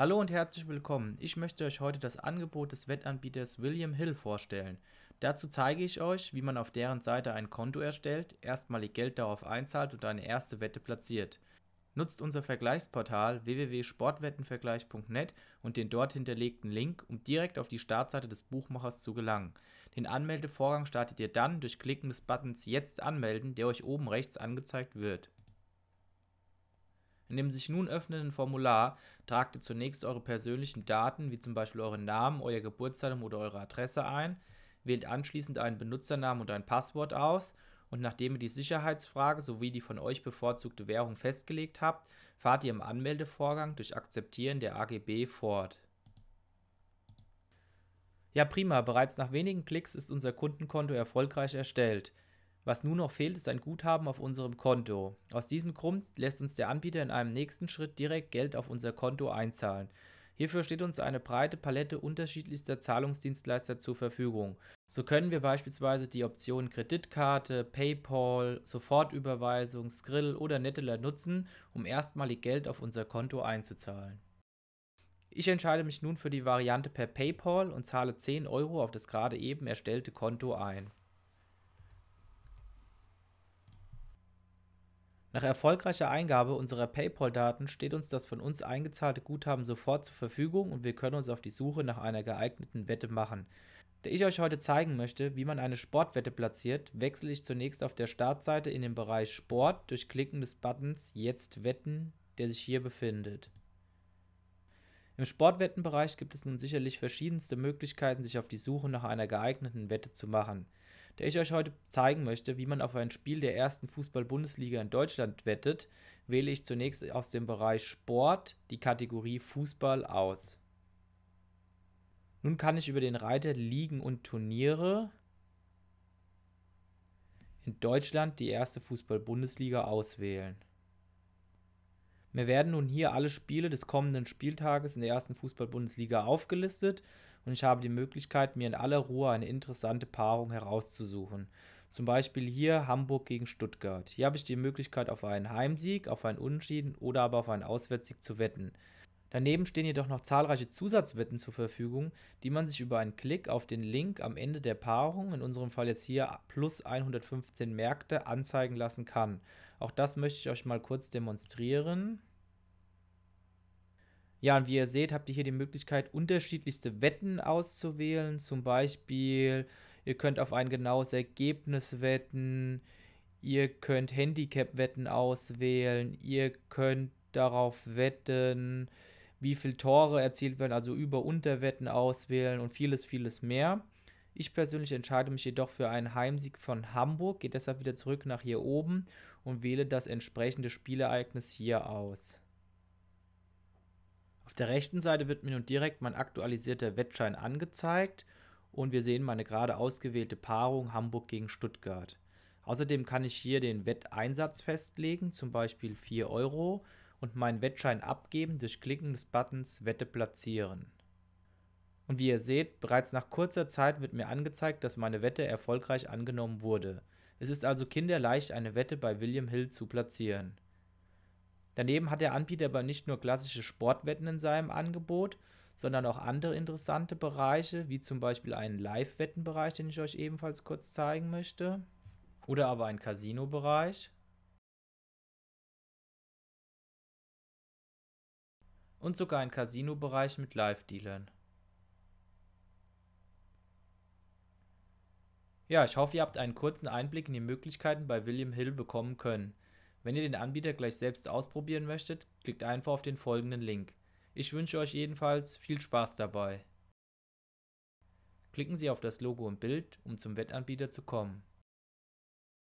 Hallo und herzlich willkommen. Ich möchte euch heute das Angebot des Wettanbieters William Hill vorstellen. Dazu zeige ich euch, wie man auf deren Seite ein Konto erstellt, erstmalig Geld darauf einzahlt und eine erste Wette platziert. Nutzt unser Vergleichsportal www.sportwettenvergleich.net und den dort hinterlegten Link, um direkt auf die Startseite des Buchmachers zu gelangen. Den Anmeldevorgang startet ihr dann durch Klicken des Buttons Jetzt anmelden, der euch oben rechts angezeigt wird. In dem sich nun öffnenden Formular tragt ihr zunächst eure persönlichen Daten, wie zum Beispiel euren Namen, euer Geburtsdatum oder eure Adresse ein, wählt anschließend einen Benutzernamen und ein Passwort aus und nachdem ihr die Sicherheitsfrage sowie die von euch bevorzugte Währung festgelegt habt, fahrt ihr im Anmeldevorgang durch Akzeptieren der AGB fort. Ja prima, bereits nach wenigen Klicks ist unser Kundenkonto erfolgreich erstellt. Was nun noch fehlt, ist ein Guthaben auf unserem Konto. Aus diesem Grund lässt uns der Anbieter in einem nächsten Schritt direkt Geld auf unser Konto einzahlen. Hierfür steht uns eine breite Palette unterschiedlichster Zahlungsdienstleister zur Verfügung. So können wir beispielsweise die Optionen Kreditkarte, PayPal, Sofortüberweisung, Skrill oder Netteler nutzen, um erstmalig Geld auf unser Konto einzuzahlen. Ich entscheide mich nun für die Variante per PayPal und zahle 10 Euro auf das gerade eben erstellte Konto ein. Nach erfolgreicher Eingabe unserer PayPal-Daten steht uns das von uns eingezahlte Guthaben sofort zur Verfügung und wir können uns auf die Suche nach einer geeigneten Wette machen. Da ich euch heute zeigen möchte, wie man eine Sportwette platziert, wechsle ich zunächst auf der Startseite in den Bereich Sport durch Klicken des Buttons Jetzt wetten, der sich hier befindet. Im Sportwettenbereich gibt es nun sicherlich verschiedenste Möglichkeiten, sich auf die Suche nach einer geeigneten Wette zu machen der ich euch heute zeigen möchte, wie man auf ein Spiel der ersten Fußball-Bundesliga in Deutschland wettet, wähle ich zunächst aus dem Bereich Sport die Kategorie Fußball aus. Nun kann ich über den Reiter Ligen und Turniere in Deutschland die erste Fußball-Bundesliga auswählen. Mir werden nun hier alle Spiele des kommenden Spieltages in der ersten Fußball-Bundesliga aufgelistet und ich habe die Möglichkeit, mir in aller Ruhe eine interessante Paarung herauszusuchen. Zum Beispiel hier Hamburg gegen Stuttgart. Hier habe ich die Möglichkeit, auf einen Heimsieg, auf einen Unentschieden oder aber auf einen Auswärtssieg zu wetten. Daneben stehen jedoch noch zahlreiche Zusatzwetten zur Verfügung, die man sich über einen Klick auf den Link am Ende der Paarung, in unserem Fall jetzt hier plus 115 Märkte, anzeigen lassen kann. Auch das möchte ich euch mal kurz demonstrieren. Ja, und wie ihr seht, habt ihr hier die Möglichkeit, unterschiedlichste Wetten auszuwählen. Zum Beispiel, ihr könnt auf ein genaues Ergebnis wetten, ihr könnt Handicap-Wetten auswählen, ihr könnt darauf wetten, wie viele Tore erzielt werden, also Über-Unterwetten auswählen und vieles, vieles mehr. Ich persönlich entscheide mich jedoch für einen Heimsieg von Hamburg, gehe deshalb wieder zurück nach hier oben und wähle das entsprechende Spielereignis hier aus. Auf der rechten Seite wird mir nun direkt mein aktualisierter Wettschein angezeigt und wir sehen meine gerade ausgewählte Paarung Hamburg gegen Stuttgart. Außerdem kann ich hier den Wetteinsatz festlegen, zum Beispiel 4 Euro, und meinen Wettschein abgeben durch Klicken des Buttons Wette platzieren. Und wie ihr seht, bereits nach kurzer Zeit wird mir angezeigt, dass meine Wette erfolgreich angenommen wurde. Es ist also kinderleicht, eine Wette bei William Hill zu platzieren. Daneben hat der Anbieter aber nicht nur klassische Sportwetten in seinem Angebot, sondern auch andere interessante Bereiche, wie zum Beispiel einen Live-Wettenbereich, den ich euch ebenfalls kurz zeigen möchte, oder aber einen Casino-Bereich. Und sogar einen Casino-Bereich mit Live-Dealern. Ja, ich hoffe, ihr habt einen kurzen Einblick in die Möglichkeiten bei William Hill bekommen können. Wenn ihr den Anbieter gleich selbst ausprobieren möchtet, klickt einfach auf den folgenden Link. Ich wünsche euch jedenfalls viel Spaß dabei. Klicken Sie auf das Logo im Bild, um zum Wettanbieter zu kommen